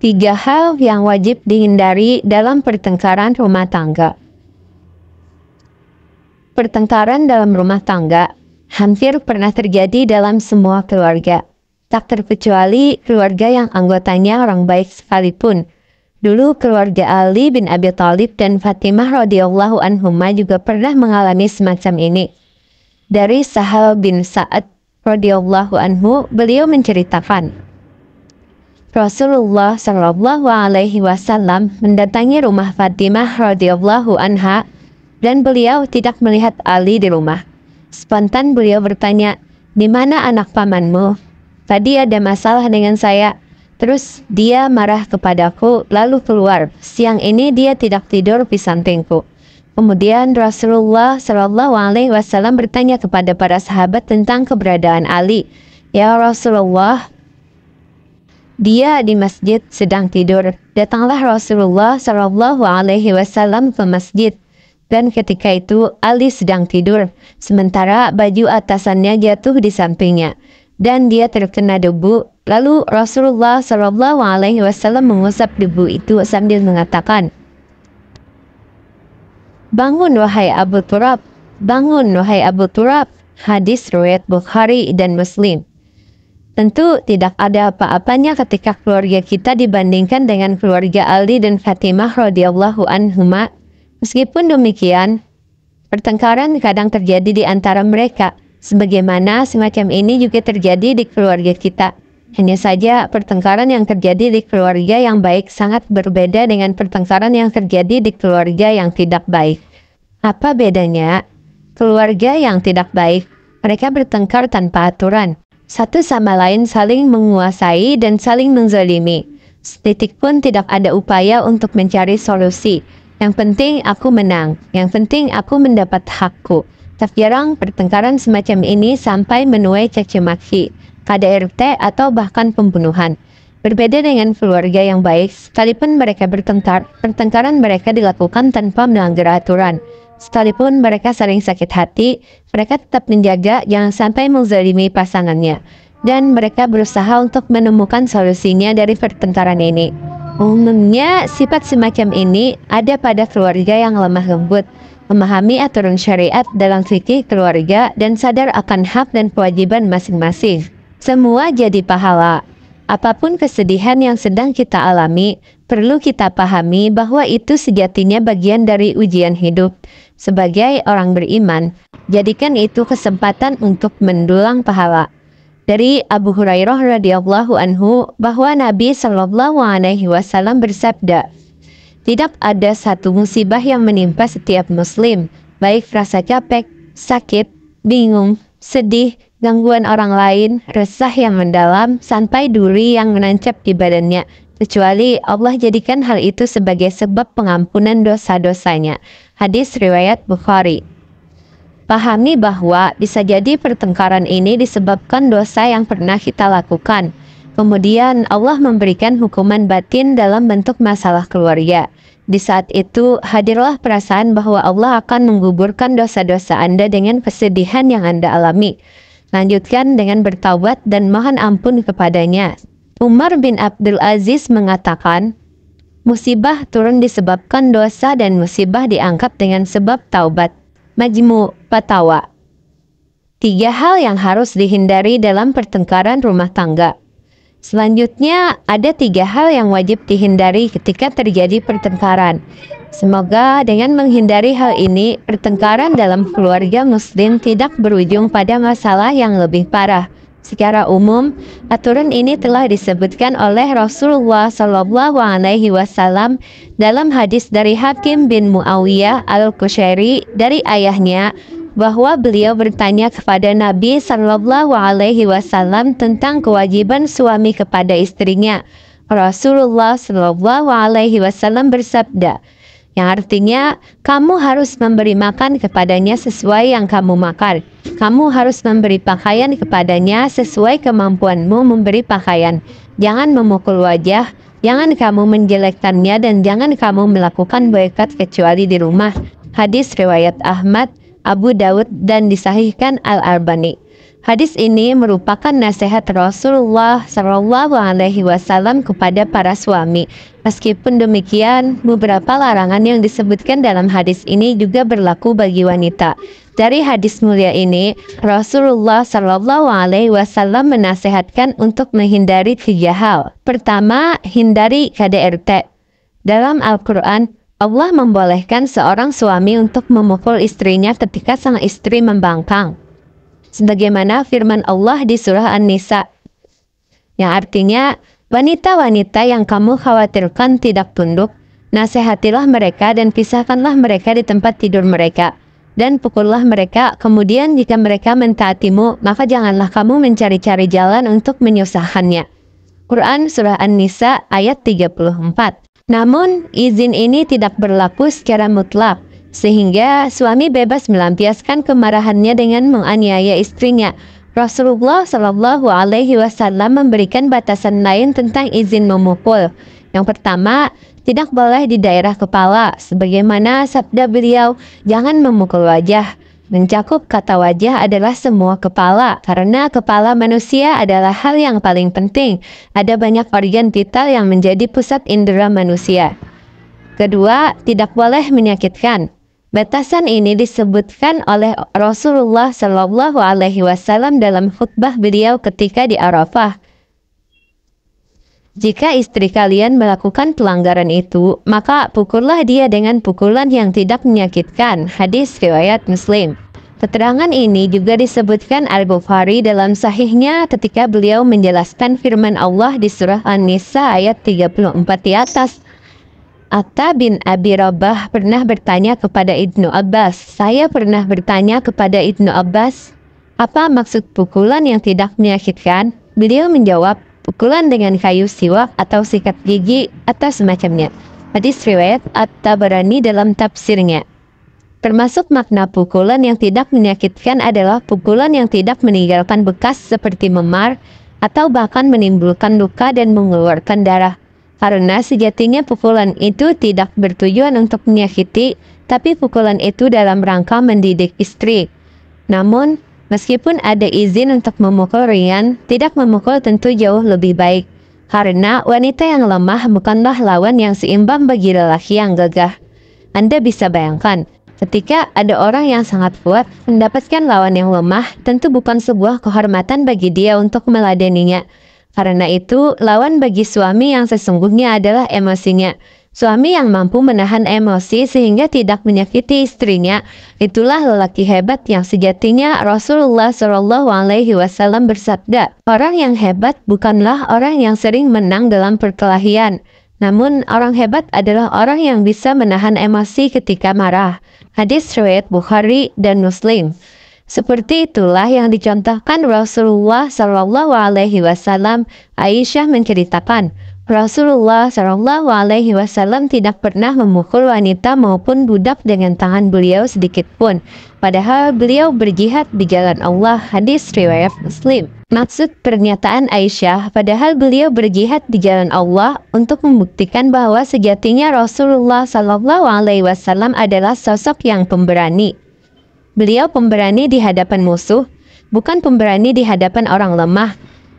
Tiga hal yang wajib dihindari dalam pertengkaran rumah tangga. Pertengkaran dalam rumah tangga hampir pernah terjadi dalam semua keluarga, tak terkecuali keluarga yang anggotanya orang baik sekalipun. Dulu keluarga Ali bin Abi Thalib dan Fatimah radhiyallahu anhuma juga pernah mengalami semacam ini. Dari Sahal bin Sa'ad radhiyallahu anhu, beliau menceritakan, Rasulullah Shallallahu Alaihi Wasallam mendatangi rumah Fatimah radhiyallahu anha dan beliau tidak melihat Ali di rumah. Spontan beliau bertanya, di mana anak pamanmu? Tadi ada masalah dengan saya. Terus dia marah kepadaku lalu keluar. Siang ini dia tidak tidur di sampingku. Kemudian Rasulullah Shallallahu Alaihi Wasallam bertanya kepada para sahabat tentang keberadaan Ali. Ya Rasulullah, dia di masjid sedang tidur. Datanglah Rasulullah Shallallahu Alaihi Wasallam ke masjid. Dan ketika itu Ali sedang tidur, sementara baju atasannya jatuh di sampingnya dan dia terkena debu. Lalu Rasulullah Shallallahu Alaihi Wasallam mengusap debu itu sambil mengatakan, Bangun wahai Abu Turab, bangun wahai Abu Turab. Hadis riwayat Bukhari dan Muslim. Tentu tidak ada apa-apanya ketika keluarga kita dibandingkan dengan keluarga Ali dan Fatimah radhiyallahu anhuma. Meskipun demikian, pertengkaran kadang terjadi di antara mereka, sebagaimana semacam ini juga terjadi di keluarga kita. Hanya saja pertengkaran yang terjadi di keluarga yang baik sangat berbeda dengan pertengkaran yang terjadi di keluarga yang tidak baik. Apa bedanya? Keluarga yang tidak baik, mereka bertengkar tanpa aturan satu sama lain saling menguasai dan saling menzalimi. Setitik pun tidak ada upaya untuk mencari solusi. Yang penting aku menang, yang penting aku mendapat hakku. Tak jarang pertengkaran semacam ini sampai menuai cacimaki, KDRT atau bahkan pembunuhan. Berbeda dengan keluarga yang baik, sekalipun mereka bertengkar, pertengkaran mereka dilakukan tanpa melanggar aturan. Sekalipun mereka sering sakit hati, mereka tetap menjaga jangan sampai menzalimi pasangannya. Dan mereka berusaha untuk menemukan solusinya dari pertengkaran ini. Umumnya, sifat semacam ini ada pada keluarga yang lemah lembut, memahami aturan syariat dalam fikih keluarga dan sadar akan hak dan kewajiban masing-masing. Semua jadi pahala. Apapun kesedihan yang sedang kita alami, perlu kita pahami bahwa itu sejatinya bagian dari ujian hidup. Sebagai orang beriman, jadikan itu kesempatan untuk mendulang pahala. Dari Abu Hurairah radhiyallahu anhu bahwa Nabi Shallallahu alaihi wasallam bersabda, "Tidak ada satu musibah yang menimpa setiap muslim, baik rasa capek, sakit, bingung, sedih, gangguan orang lain, resah yang mendalam, sampai duri yang menancap di badannya kecuali Allah jadikan hal itu sebagai sebab pengampunan dosa-dosanya. Hadis riwayat Bukhari. Pahami bahwa bisa jadi pertengkaran ini disebabkan dosa yang pernah kita lakukan. Kemudian Allah memberikan hukuman batin dalam bentuk masalah keluarga. Di saat itu, hadirlah perasaan bahwa Allah akan menguburkan dosa-dosa Anda dengan kesedihan yang Anda alami. Lanjutkan dengan bertaubat dan mohon ampun kepadanya. Umar bin Abdul Aziz mengatakan, musibah turun disebabkan dosa dan musibah diangkat dengan sebab taubat. Majmu Patawa Tiga hal yang harus dihindari dalam pertengkaran rumah tangga. Selanjutnya, ada tiga hal yang wajib dihindari ketika terjadi pertengkaran. Semoga dengan menghindari hal ini, pertengkaran dalam keluarga Muslim tidak berujung pada masalah yang lebih parah. Secara umum, aturan ini telah disebutkan oleh Rasulullah Shallallahu Alaihi Wasallam dalam hadis dari Hakim bin Muawiyah al Kushairi dari ayahnya bahwa beliau bertanya kepada Nabi Shallallahu Alaihi Wasallam tentang kewajiban suami kepada istrinya. Rasulullah Shallallahu Alaihi Wasallam bersabda, yang artinya kamu harus memberi makan kepadanya sesuai yang kamu makan. Kamu harus memberi pakaian kepadanya sesuai kemampuanmu memberi pakaian. Jangan memukul wajah, jangan kamu menjelekkannya dan jangan kamu melakukan boikot kecuali di rumah. Hadis riwayat Ahmad, Abu Dawud dan disahihkan Al-Albani. Hadis ini merupakan nasihat Rasulullah Shallallahu Alaihi Wasallam kepada para suami. Meskipun demikian, beberapa larangan yang disebutkan dalam hadis ini juga berlaku bagi wanita. Dari hadis mulia ini, Rasulullah Shallallahu Alaihi Wasallam menasehatkan untuk menghindari tiga hal. Pertama, hindari KDRT. Dalam Al-Quran, Allah membolehkan seorang suami untuk memukul istrinya ketika sang istri membangkang sebagaimana firman Allah di surah An-Nisa yang artinya wanita-wanita yang kamu khawatirkan tidak tunduk nasihatilah mereka dan pisahkanlah mereka di tempat tidur mereka dan pukullah mereka kemudian jika mereka mentaatimu maka janganlah kamu mencari-cari jalan untuk menyusahkannya Quran surah An-Nisa ayat 34 namun izin ini tidak berlaku secara mutlak sehingga suami bebas melampiaskan kemarahannya dengan menganiaya istrinya. Rasulullah Shallallahu Alaihi Wasallam memberikan batasan lain tentang izin memukul. Yang pertama, tidak boleh di daerah kepala, sebagaimana sabda beliau, jangan memukul wajah. Mencakup kata wajah adalah semua kepala, karena kepala manusia adalah hal yang paling penting. Ada banyak organ vital yang menjadi pusat indera manusia. Kedua, tidak boleh menyakitkan. Batasan ini disebutkan oleh Rasulullah Shallallahu Alaihi Wasallam dalam khutbah beliau ketika di Arafah. Jika istri kalian melakukan pelanggaran itu, maka pukullah dia dengan pukulan yang tidak menyakitkan. Hadis riwayat Muslim. Keterangan ini juga disebutkan Al-Bukhari dalam sahihnya ketika beliau menjelaskan firman Allah di surah An-Nisa ayat 34 di atas. Atta bin Abi Rabah pernah bertanya kepada Ibnu Abbas, "Saya pernah bertanya kepada Ibnu Abbas, apa maksud pukulan yang tidak menyakitkan?" Beliau menjawab, "Pukulan dengan kayu siwak atau sikat gigi atau semacamnya." Hadis riwayat At-Tabarani dalam tafsirnya. Termasuk makna pukulan yang tidak menyakitkan adalah pukulan yang tidak meninggalkan bekas seperti memar atau bahkan menimbulkan luka dan mengeluarkan darah. Karena sejatinya pukulan itu tidak bertujuan untuk menyakiti, tapi pukulan itu dalam rangka mendidik istri. Namun, meskipun ada izin untuk memukul Rian, tidak memukul tentu jauh lebih baik. Karena wanita yang lemah bukanlah lawan yang seimbang bagi lelaki yang gagah. Anda bisa bayangkan, Ketika ada orang yang sangat kuat mendapatkan lawan yang lemah, tentu bukan sebuah kehormatan bagi dia untuk meladeninya. Karena itu, lawan bagi suami yang sesungguhnya adalah emosinya. Suami yang mampu menahan emosi sehingga tidak menyakiti istrinya, itulah lelaki hebat yang sejatinya Rasulullah Shallallahu Alaihi Wasallam bersabda, orang yang hebat bukanlah orang yang sering menang dalam perkelahian, namun orang hebat adalah orang yang bisa menahan emosi ketika marah. Hadis riwayat Bukhari dan Muslim. Seperti itulah yang dicontohkan Rasulullah Shallallahu Alaihi Wasallam. Aisyah menceritakan, Rasulullah Shallallahu Alaihi Wasallam tidak pernah memukul wanita maupun budak dengan tangan beliau sedikit pun. Padahal beliau berjihad di jalan Allah. Hadis riwayat Muslim. Maksud pernyataan Aisyah, padahal beliau berjihad di jalan Allah untuk membuktikan bahwa sejatinya Rasulullah Shallallahu Alaihi Wasallam adalah sosok yang pemberani. Beliau pemberani di hadapan musuh, bukan pemberani di hadapan orang lemah.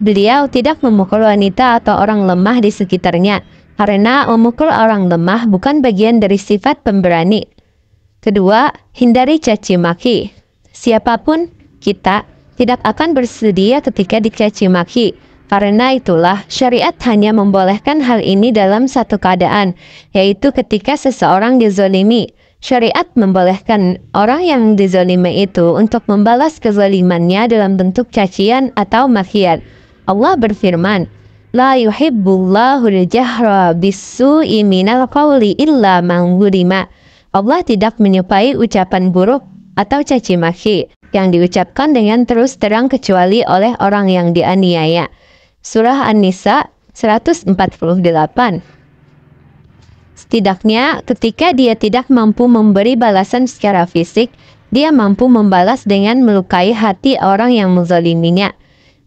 Beliau tidak memukul wanita atau orang lemah di sekitarnya, karena memukul orang lemah bukan bagian dari sifat pemberani. Kedua, hindari caci maki. Siapapun kita tidak akan bersedia ketika dicaci maki. Karena itulah syariat hanya membolehkan hal ini dalam satu keadaan, yaitu ketika seseorang dizolimi. Syariat membolehkan orang yang dizolimi itu untuk membalas kezalimannya dalam bentuk cacian atau makian. Allah berfirman, La yuhibbullahu al-jahra bisu'i minal qawli illa man gulima. Allah tidak menyukai ucapan buruk atau caci maki yang diucapkan dengan terus terang kecuali oleh orang yang dianiaya. Surah An-Nisa 148 Setidaknya, ketika dia tidak mampu memberi balasan secara fisik, dia mampu membalas dengan melukai hati orang yang menzaliminya.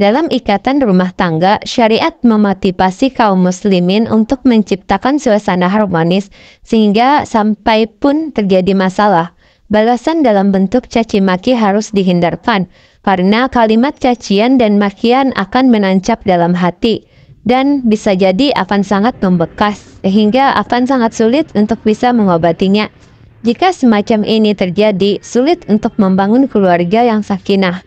Dalam ikatan rumah tangga, syariat memotivasi kaum muslimin untuk menciptakan suasana harmonis sehingga sampai pun terjadi masalah. Balasan dalam bentuk caci maki harus dihindarkan karena kalimat cacian dan makian akan menancap dalam hati dan bisa jadi akan sangat membekas sehingga akan sangat sulit untuk bisa mengobatinya. Jika semacam ini terjadi, sulit untuk membangun keluarga yang sakinah.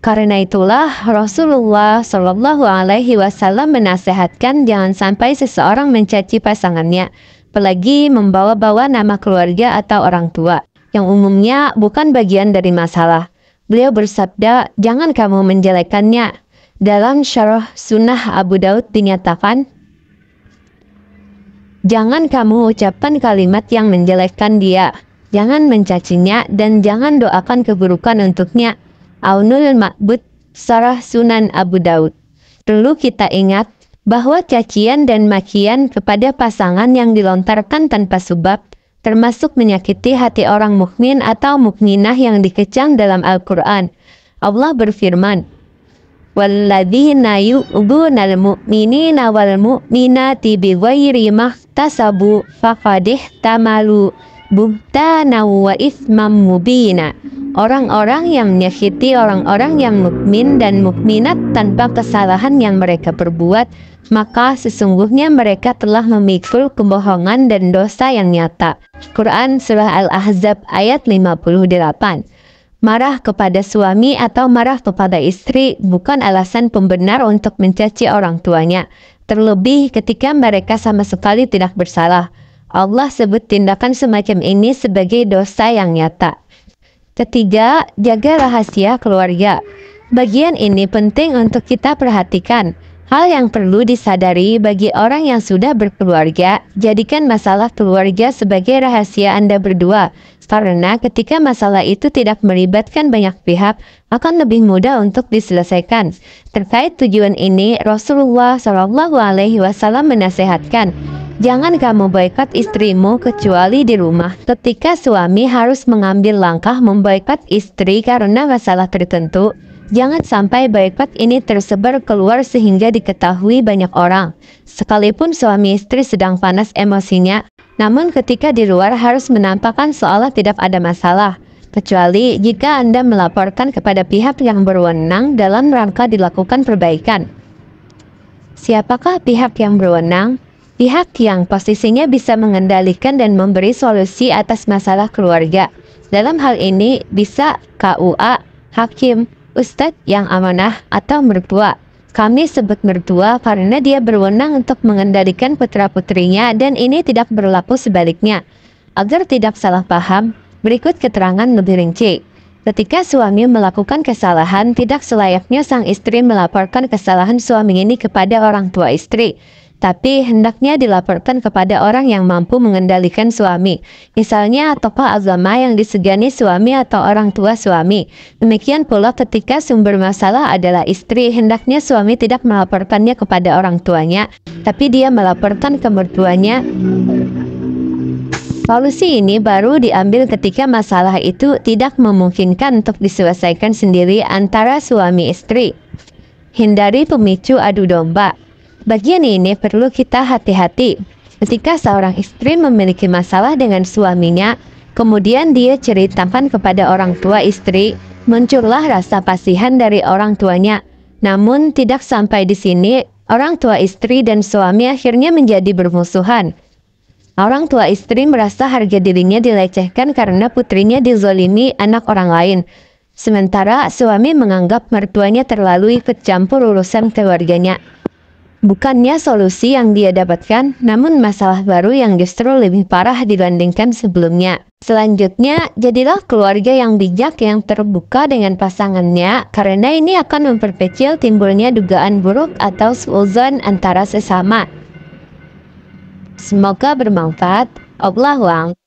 Karena itulah Rasulullah Shallallahu Alaihi Wasallam menasehatkan jangan sampai seseorang mencaci pasangannya, apalagi membawa-bawa nama keluarga atau orang tua, yang umumnya bukan bagian dari masalah. Beliau bersabda, jangan kamu menjelekannya, dalam syarah sunnah Abu Daud dinyatakan, Jangan kamu ucapkan kalimat yang menjelekkan dia, jangan mencacinya dan jangan doakan keburukan untuknya. Aunul Ma'bud, syarah Sunan Abu Daud. Perlu kita ingat bahwa cacian dan makian kepada pasangan yang dilontarkan tanpa sebab termasuk menyakiti hati orang mukmin atau mukminah yang dikecang dalam Al-Quran. Allah berfirman, walladzina yu'dhunal mu'minina wal mu'minati bighairi mahtasabu faqadih tamalu buhtana wa ismam mubina orang-orang yang menyakiti orang-orang yang mukmin dan mukminat tanpa kesalahan yang mereka perbuat maka sesungguhnya mereka telah memikul kebohongan dan dosa yang nyata Quran Surah Al-Ahzab ayat 58 Marah kepada suami atau marah kepada istri bukan alasan pembenar untuk mencaci orang tuanya, terlebih ketika mereka sama sekali tidak bersalah. Allah sebut tindakan semacam ini sebagai dosa yang nyata. Ketiga, jaga rahasia keluarga. Bagian ini penting untuk kita perhatikan. Hal yang perlu disadari bagi orang yang sudah berkeluarga, jadikan masalah keluarga sebagai rahasia Anda berdua, karena ketika masalah itu tidak melibatkan banyak pihak, akan lebih mudah untuk diselesaikan. Terkait tujuan ini, Rasulullah Shallallahu Alaihi Wasallam menasehatkan, jangan kamu boikot istrimu kecuali di rumah. Ketika suami harus mengambil langkah memboikot istri karena masalah tertentu, Jangan sampai baikat ini tersebar keluar sehingga diketahui banyak orang. Sekalipun suami istri sedang panas emosinya, namun ketika di luar harus menampakkan seolah tidak ada masalah, kecuali jika Anda melaporkan kepada pihak yang berwenang dalam rangka dilakukan perbaikan. Siapakah pihak yang berwenang? Pihak yang posisinya bisa mengendalikan dan memberi solusi atas masalah keluarga. Dalam hal ini bisa KUA, hakim, ustadz yang amanah atau mertua. Kami sebut mertua karena dia berwenang untuk mengendalikan putra-putrinya dan ini tidak berlaku sebaliknya. Agar tidak salah paham, berikut keterangan lebih rinci. Ketika suami melakukan kesalahan, tidak selayaknya sang istri melaporkan kesalahan suami ini kepada orang tua istri tapi hendaknya dilaporkan kepada orang yang mampu mengendalikan suami, misalnya tokoh agama yang disegani suami atau orang tua suami. Demikian pula ketika sumber masalah adalah istri, hendaknya suami tidak melaporkannya kepada orang tuanya, tapi dia melaporkan ke mertuanya Solusi ini baru diambil ketika masalah itu tidak memungkinkan untuk diselesaikan sendiri antara suami istri. Hindari pemicu adu domba. Bagian ini perlu kita hati-hati. Ketika seorang istri memiliki masalah dengan suaminya, kemudian dia ceritakan kepada orang tua istri, muncullah rasa pasihan dari orang tuanya. Namun tidak sampai di sini, orang tua istri dan suami akhirnya menjadi bermusuhan. Orang tua istri merasa harga dirinya dilecehkan karena putrinya dizolimi anak orang lain. Sementara suami menganggap mertuanya terlalu ikut campur urusan keluarganya. Bukannya solusi yang dia dapatkan, namun masalah baru yang justru lebih parah dibandingkan sebelumnya. Selanjutnya, jadilah keluarga yang bijak yang terbuka dengan pasangannya, karena ini akan memperkecil timbulnya dugaan buruk atau seuzon antara sesama. Semoga bermanfaat. Oblahu